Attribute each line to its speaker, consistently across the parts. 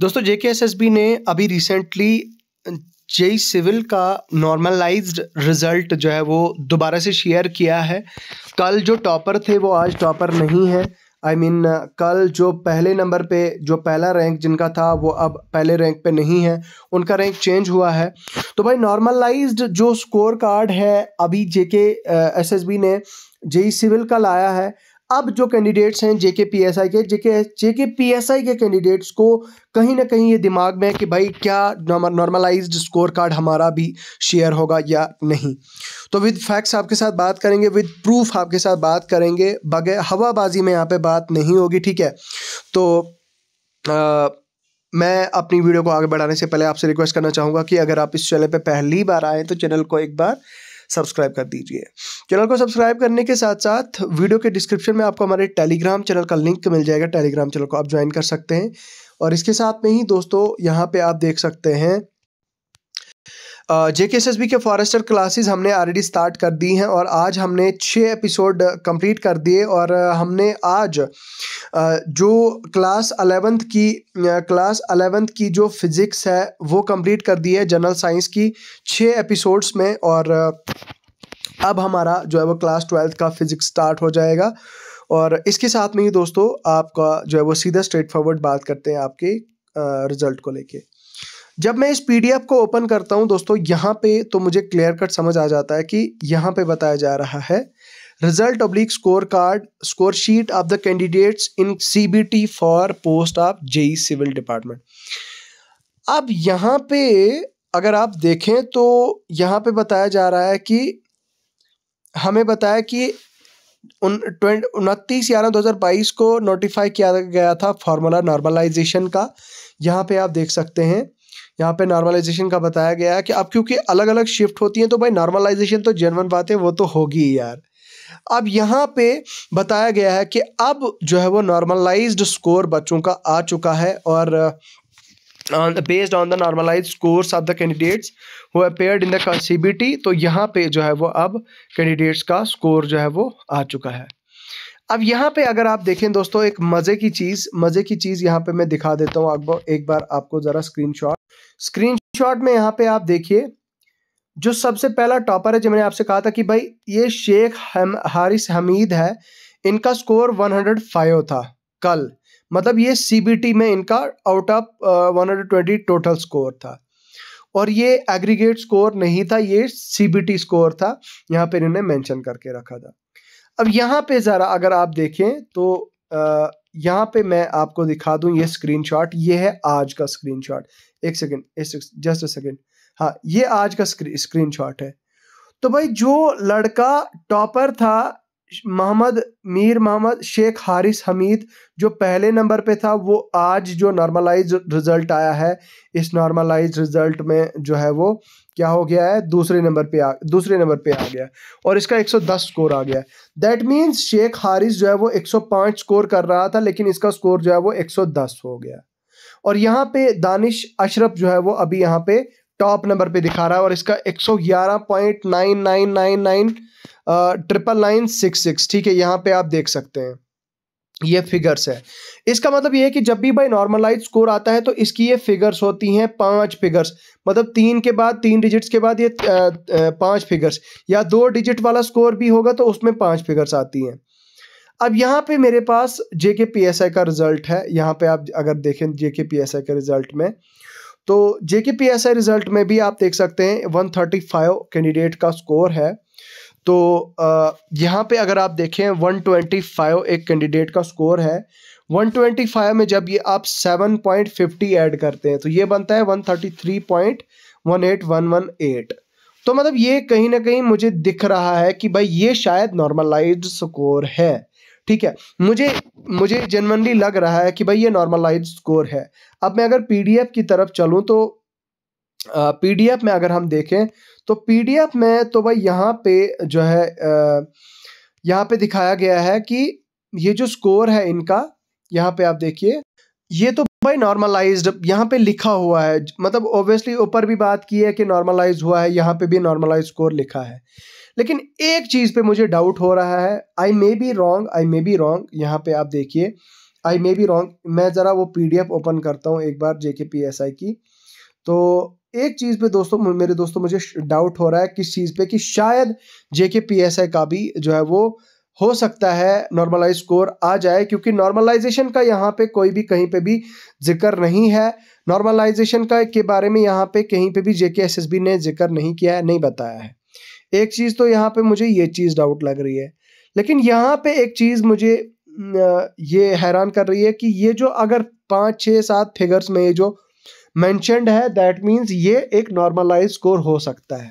Speaker 1: दोस्तों जेके ने अभी रिसेंटली जेई सिविल का नॉर्मलाइज्ड रिजल्ट जो है वो दोबारा से शेयर किया है कल जो टॉपर थे वो आज टॉपर नहीं है आई I मीन mean, कल जो पहले नंबर पे जो पहला रैंक जिनका था वो अब पहले रैंक पे नहीं है उनका रैंक चेंज हुआ है तो भाई नॉर्मलाइज्ड जो स्कोर कार्ड है अभी जेके एसएसबी ने जेई सिविल का लाया है अब जो कैंडिडेट्स हैं जेके पीएसआई के जेके जेके पीएसआई के कैंडिडेट्स को कहीं ना कहीं ये दिमाग में है कि भाई क्या नॉर्मलाइज्ड स्कोर कार्ड हमारा भी शेयर होगा या नहीं तो विद फैक्ट्स आपके साथ बात करेंगे विद प्रूफ आपके साथ बात करेंगे बगैर हवाबाजी में यहाँ पे बात नहीं होगी ठीक है तो आ, मैं अपनी वीडियो को आगे बढ़ाने से पहले आपसे रिक्वेस्ट करना चाहूँगा कि अगर आप इस चैनल पर पहली बार आएँ तो चैनल को एक बार सब्सक्राइब कर दीजिए चैनल को सब्सक्राइब करने के साथ साथ वीडियो के डिस्क्रिप्शन में आपको हमारे टेलीग्राम चैनल का लिंक मिल जाएगा टेलीग्राम चैनल को आप ज्वाइन कर सकते हैं और इसके साथ में ही दोस्तों यहाँ पे आप देख सकते हैं J K S S B के फॉरेस्टर क्लासेस हमने ऑलरेडी स्टार्ट कर दी हैं और आज हमने छः एपिसोड कंप्लीट कर दिए और हमने आज जो क्लास अलेवेंथ की क्लास अलेवेंथ की जो फिज़िक्स है वो कंप्लीट कर दी है जनरल साइंस की छः एपिसोड्स में और अब हमारा जो है वो क्लास ट्वेल्थ का फिज़िक्स स्टार्ट हो जाएगा और इसके साथ में ही दोस्तों आपका जो है वो सीधा स्ट्रेट फॉरवर्ड बात करते हैं आपके रिज़ल्ट को लेके जब मैं इस पीडीएफ को ओपन करता हूँ दोस्तों यहाँ पे तो मुझे क्लियर कट समझ आ जाता है कि यहाँ पे बताया जा रहा है result oblique score card score sheet of the candidates in CBT for post of JE civil department अब यहाँ पे अगर आप देखें तो यहाँ पे बताया जा रहा है कि हमें बताया कि उन उनतीस ग्यारह दो हज़ार बाईस को नोटिफाई किया गया था फार्मूला नॉर्मलाइजेशन का यहाँ पे आप देख सकते हैं यहाँ पे नॉर्मलाइजेशन का बताया गया है कि अब क्योंकि अलग अलग शिफ्ट होती हैं तो भाई नॉर्मलाइजेशन तो जेनवन बात है वो तो होगी यार अब यहाँ पे बताया गया है कि अब जो है वो नॉर्मलाइज्ड स्कोर बच्चों का आ चुका है और based on the normalize scores of the candidates who appeared in the CBT तो यहाँ पे जो है वो अब कैंडिडेट्स का स्कोर जो है वो आ चुका है अब यहाँ पे अगर आप देखें दोस्तों एक मज़े की चीज़ मज़े की चीज़ यहाँ पे मैं दिखा देता हूँ एक बार आपको ज़रा स्क्रीन स्क्रीनशॉट में यहाँ पे आप देखिए जो सबसे पहला टॉपर है जो मैंने आपसे कहा था कि भाई ये शेख हम हारिस हमीद है इनका स्कोर 105 था कल मतलब ये सीबीटी में इनका आउट ऑफ 120 टोटल स्कोर था और ये एग्रीगेट स्कोर नहीं था ये सीबीटी स्कोर था यहाँ पे इन्होंने मेंशन करके रखा था अब यहाँ पे ज़रा अगर आप देखें तो अः यहाँ पे मैं आपको दिखा दूँ ये स्क्रीनशॉट ये है आज का स्क्रीनशॉट एक सेकेंड जस्ट अ सेकेंड हाँ ये आज का स्क्रीन शॉट है तो भाई जो लड़का टॉपर था मोहम्मद मीर मोहम्मद शेख हारिस हमीद जो पहले नंबर पे था वो आज जो नॉर्मलाइज रिजल्ट आया है इस नॉर्मलाइज रिजल्ट में जो है वो क्या हो गया है दूसरे नंबर पे आ दूसरे नंबर पे आ गया और इसका 110 स्कोर आ गया दैट मीन्स शेख हारिस जो है वो 105 स्कोर कर रहा था लेकिन इसका स्कोर जो है वो 110 हो गया और यहाँ पे दानिश अशरफ जो है वो अभी यहाँ पे टॉप नंबर पे दिखा रहा है और इसका एक सौ ग्यारह point nine nine nine nine triple nine six six ठीक है यहाँ पे आप देख सकते हैं ये फिगर्स है इसका मतलब ये है कि जब भी भाई नॉर्मलाइज स्कोर आता है तो इसकी ये फिगर्स होती हैं पांच फिगर्स मतलब तीन के बाद तीन डिजिट्स के बाद ये पांच फिगर्स या दो डिजिट वाला स्कोर भी होगा तो उसमें पांच फिगर्स आती हैं अब यहाँ पे मेरे पास जे के पी एस आई का रिज़ल्ट है यहाँ पे आप अगर देखें जे के पी एस आई के रिज़ल्ट में तो जे के पी एस आई रिज़ल्ट में भी आप देख सकते हैं वन थर्टी फाइव कैंडिडेट का स्कोर है तो यहाँ पे अगर आप देखें वन ट्वेंटी फाइव एक कैंडिडेट का स्कोर है वन ट्वेंटी फाइव में जब ये आप सेवन पॉइंट फिफ्टी ऐड करते हैं तो ये बनता है one thirty three point one eight one one eight तो मतलब ये कहीं ना कहीं मुझे दिख रहा है कि भाई ये शायद नॉर्मलाइज स्कोर है ठीक है मुझे मुझे जनरली लग रहा है कि भाई ये नॉर्मलाइज स्कोर है अब मैं अगर पीडीएफ की तरफ चलूँ तो पीडीएफ में अगर हम देखें तो पीडीएफ में तो भाई यहाँ पे जो है यहाँ पे दिखाया गया है कि ये जो स्कोर है इनका यहाँ पे आप देखिए ये तो भाई नॉर्मलाइज्ड यहाँ पे लिखा हुआ है मतलब ऑब्वियसली ऊपर भी बात की है कि नॉर्मलाइज हुआ है यहाँ पे भी नॉर्मलाइज स्कोर लिखा है लेकिन एक चीज़ पे मुझे डाउट हो रहा है I may be wrong I may be wrong यहाँ पे आप देखिए आई मे बी रॉन्ग मैं ज़रा वो पीडीएफ ओपन करता हूँ एक बार जेके की तो एक चीज़ पे दोस्तों मेरे दोस्तों मुझे डाउट हो रहा है किस चीज़ पे कि शायद जेके का भी जो है वो हो सकता है नॉर्मलाइज स्कोर आ जाए क्योंकि नॉर्मलाइजेशन का यहाँ पे कोई भी कहीं पे भी जिक्र नहीं है नॉर्मलाइजेशन का के बारे में यहाँ पे कहीं पे भी जेके एसएसबी ने जिक्र नहीं किया है नहीं बताया है एक चीज़ तो यहाँ पे मुझे ये चीज़ डाउट लग रही है लेकिन यहाँ पे एक चीज़ मुझे ये हैरान कर रही है कि ये जो अगर पाँच छः सात फिगर्स में ये जो मैंशनड है दैट मीन्स ये एक नॉर्मलाइज स्कोर हो सकता है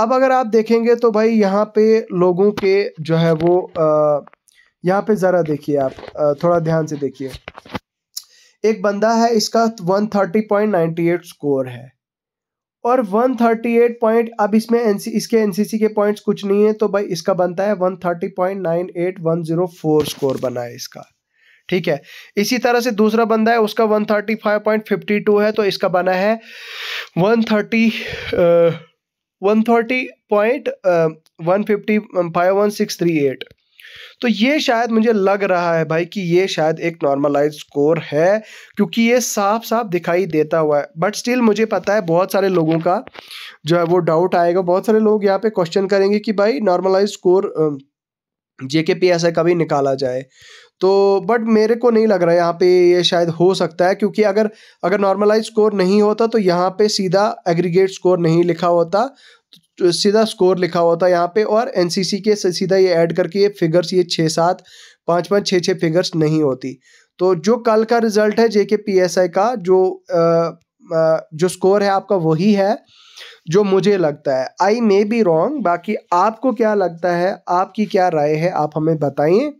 Speaker 1: अब अगर आप देखेंगे तो भाई यहाँ पे लोगों के जो है वो यहाँ पे ज़रा देखिए आप थोड़ा ध्यान से देखिए एक बंदा है इसका 130.98 स्कोर है और 138 पॉइंट अब इसमें एनसी इसके एनसीसी के पॉइंट्स कुछ नहीं है तो भाई इसका बनता है 130.98104 स्कोर बना है इसका ठीक है इसी तरह से दूसरा बंदा है उसका 135.52 है तो इसका बना है 130 thirty one thirty point one fifty five one six three eight तो ये शायद मुझे लग रहा है भाई कि ये शायद एक नॉर्मलाइज स्कोर है क्योंकि ये साफ साफ दिखाई देता हुआ है बट स्टिल मुझे पता है बहुत सारे लोगों का जो है वो डाउट आएगा बहुत सारे लोग यहाँ पे क्वेश्चन करेंगे कि भाई नॉर्मलाइज स्कोर जेके पी ऐसा कभी निकाला जाए तो बट मेरे को नहीं लग रहा है यहाँ पे ये शायद हो सकता है क्योंकि अगर अगर नॉर्मलाइज स्कोर नहीं होता तो यहाँ पे सीधा एग्रीगेट स्कोर नहीं लिखा होता तो सीधा स्कोर लिखा होता यहाँ पे और एन के सीधा ये ऐड करके ये फिगर्स ये छः सात पाँच पाँच छः छः फिगर्स नहीं होती तो जो कल का रिजल्ट है जे के पी एस आई का जो आ, आ, जो स्कोर है आपका वही है जो मुझे लगता है आई मे बी रॉन्ग बाकी आपको क्या लगता है आपकी क्या राय है आप हमें बताइए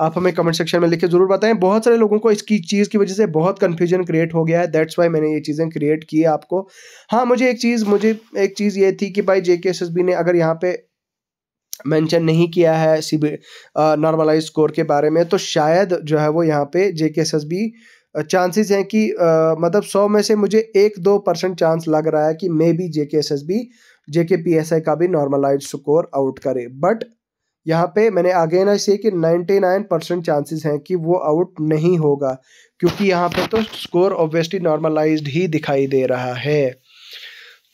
Speaker 1: आप हमें कमेंट सेक्शन में लिख के जरूर बताएं बहुत सारे लोगों को इसकी चीज़ की वजह से बहुत कन्फ्यूजन क्रिएट हो गया है दैट्स वाई मैंने ये चीज़ें क्रिएट की है आपको हाँ मुझे एक चीज़ मुझे एक चीज़ ये थी कि भाई जे ने अगर यहाँ पे मेंशन नहीं किया है सी बी नॉर्मलाइज स्कोर के बारे में तो शायद जो है वो यहाँ पे जे K S S B chances हैं कि आ, मतलब सौ में से मुझे एक दो परसेंट चांस लग रहा है कि may B J K S S B J के पी एस आई का भी नॉर्मलाइज स्कोर आउट करे बट यहाँ पे मैंने आगे ना से कि 99 परसेंट चांसेस हैं कि वो आउट नहीं होगा क्योंकि यहाँ पे तो स्कोर ऑब्वियसली नॉर्मलाइज्ड ही दिखाई दे रहा है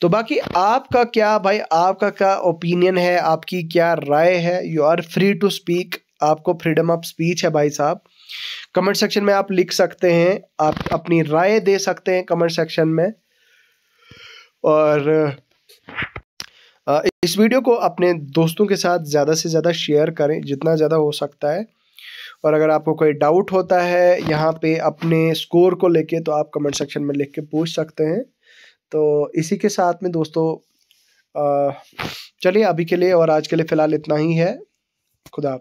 Speaker 1: तो बाकी आपका क्या भाई आपका क्या ओपिनियन है आपकी क्या राय है you are free to speak आपको फ्रीडम ऑफ स्पीच है भाई साहब कमेंट सेक्शन में आप लिख सकते हैं आप अपनी राय दे सकते हैं कमेंट सेक्शन में और इस वीडियो को अपने दोस्तों के साथ ज़्यादा से ज़्यादा शेयर करें जितना ज़्यादा हो सकता है और अगर आपको कोई डाउट होता है यहाँ पे अपने स्कोर को लेके तो आप कमेंट सेक्शन में लिख के पूछ सकते हैं तो इसी के साथ में दोस्तों चलिए अभी के लिए और आज के लिए फ़िलहाल इतना ही है खुदा